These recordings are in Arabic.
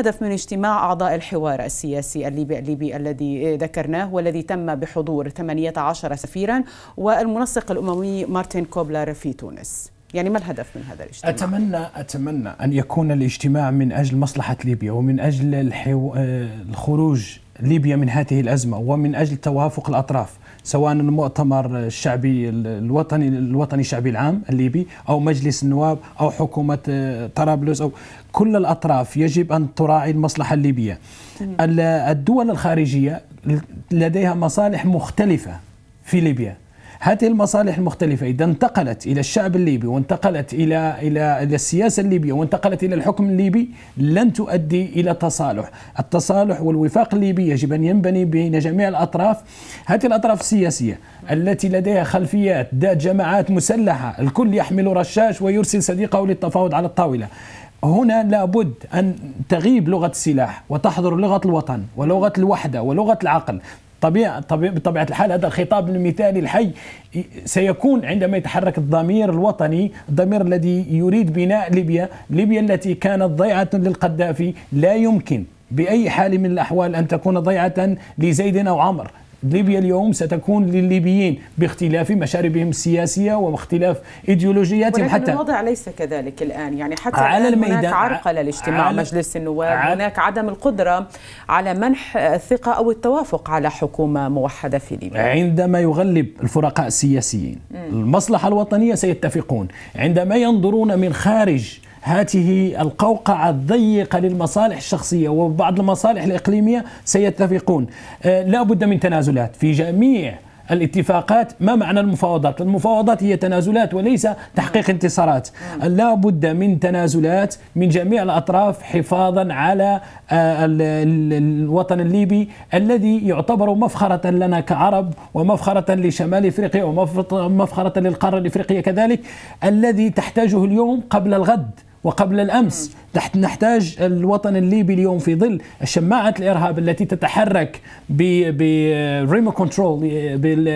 الهدف من اجتماع أعضاء الحوار السياسي الليبي, الليبي الذي ذكرناه والذي تم بحضور 18 سفيرا والمنسق الأممي مارتن كوبلر في تونس يعني ما الهدف من هذا الاجتماع؟ أتمنى أتمنى أن يكون الاجتماع من أجل مصلحة ليبيا ومن أجل الحو... آه، الخروج ليبيا من هذه الأزمة ومن أجل توافق الأطراف سواء المؤتمر الشعبي الوطني الوطني الشعبي العام الليبي أو مجلس النواب أو حكومة آه، طرابلس أو كل الأطراف يجب أن تراعي المصلحة الليبية الدول الخارجية لديها مصالح مختلفة في ليبيا هذه المصالح المختلفة إذا انتقلت إلى الشعب الليبي وانتقلت إلى إلى إلى السياسة الليبية وانتقلت إلى الحكم الليبي لن تؤدي إلى تصالح، التصالح والوفاق الليبي يجب أن ينبني بين جميع الأطراف، هذه الأطراف السياسية التي لديها خلفيات ذات جماعات مسلحة، الكل يحمل رشاش ويرسل صديقه للتفاوض على الطاولة، هنا لابد أن تغيب لغة السلاح وتحضر لغة الوطن ولغة الوحدة ولغة العقل طبيعة بطبيعة الحال هذا الخطاب المثالي الحي سيكون عندما يتحرك الضمير الوطني الضمير الذي يريد بناء ليبيا ليبيا التي كانت ضيعة للقذافي لا يمكن بأي حال من الأحوال أن تكون ضيعة لزيد أو عمر ليبيا اليوم ستكون للليبيين باختلاف مشاربهم السياسية واختلاف إيديولوجياتهم ولكن حتى الوضع ليس كذلك الآن يعني حتى على الآن هناك عرقلة لاجتماع مجلس النواب هناك عدم القدرة على منح الثقة أو التوافق على حكومة موحدة في ليبيا عندما يغلب الفرقاء السياسيين المصلحة الوطنية سيتفقون عندما ينظرون من خارج هذه القوقعة الضيقة للمصالح الشخصية وبعض المصالح الإقليمية سيتفقون آه، لا بد من تنازلات في جميع الاتفاقات ما معنى المفاوضات المفاوضات هي تنازلات وليس تحقيق انتصارات لا بد من تنازلات من جميع الأطراف حفاظا على آه، الوطن الليبي الذي يعتبر مفخرة لنا كعرب ومفخرة لشمال إفريقيا ومفخرة للقارة الإفريقية كذلك الذي تحتاجه اليوم قبل الغد وقبل الأمس نحتاج الوطن الليبي اليوم في ظل شماعة الإرهاب التي تتحرك بريمو كنترول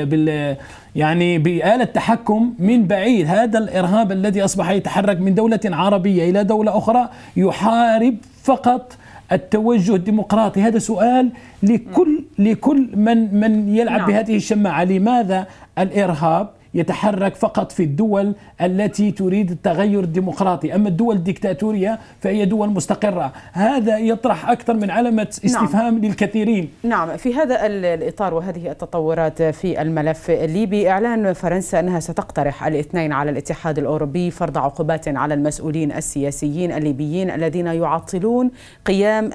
بال يعني بآلة تحكم من بعيد هذا الإرهاب الذي أصبح يتحرك من دولة عربية إلى دولة أخرى يحارب فقط التوجه الديمقراطي هذا سؤال لكل لكل من من يلعب نعم. بهذه الشماعه لماذا الارهاب يتحرك فقط في الدول التي تريد التغير الديمقراطي أما الدول الدكتاتورية فهي دول مستقرة هذا يطرح أكثر من علامة نعم. استفهام نعم. للكثيرين نعم في هذا الإطار وهذه التطورات في الملف الليبي إعلان فرنسا أنها ستقترح الاثنين على الاتحاد الأوروبي فرض عقوبات على المسؤولين السياسيين الليبيين الذين يعطلون قيام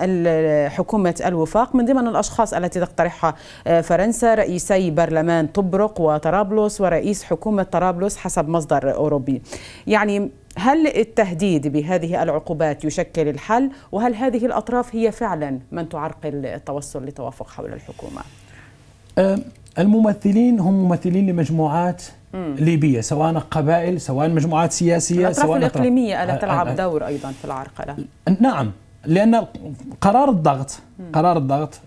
حكومة الوفاق من ضمن الأشخاص التي تقترحها آه، فرنسا رئيسي برلمان طبرق وطرابلس ورئيس حكومة طرابلس حسب مصدر أوروبي يعني هل التهديد بهذه العقوبات يشكل الحل وهل هذه الأطراف هي فعلا من تعرقل التوصل لتوافق حول الحكومة؟ الممثلين هم ممثلين لمجموعات ليبيه سواء قبائل سواء مجموعات سياسيه الأطراف سواء الاقليميه الا تلعب دور ايضا في العرقله نعم لان قرار الضغط قرار الضغط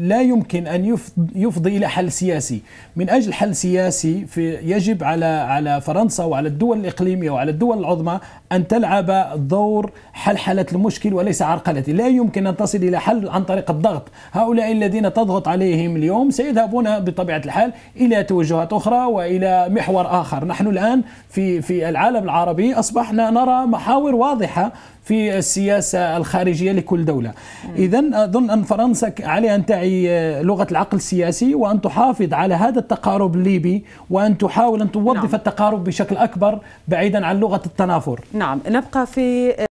لا يمكن ان يفضي الى حل سياسي، من اجل حل سياسي في يجب على على فرنسا وعلى الدول الاقليميه وعلى الدول العظمى ان تلعب دور حلحله المشكل وليس عرقلته، لا يمكن ان تصل الى حل عن طريق الضغط، هؤلاء الذين تضغط عليهم اليوم سيذهبون بطبيعه الحال الى توجهات اخرى والى محور اخر، نحن الان في في العالم العربي اصبحنا نرى محاور واضحه في السياسه الخارجيه لكل دوله. اذا أظن أن فرنسا عليها أن تعي آه، لغة العقل السياسي وأن تحافظ على هذا التقارب الليبي وأن تحاول أن توظف نعم. التقارب بشكل أكبر بعيدا عن لغة التنافر نعم نبقى في آه،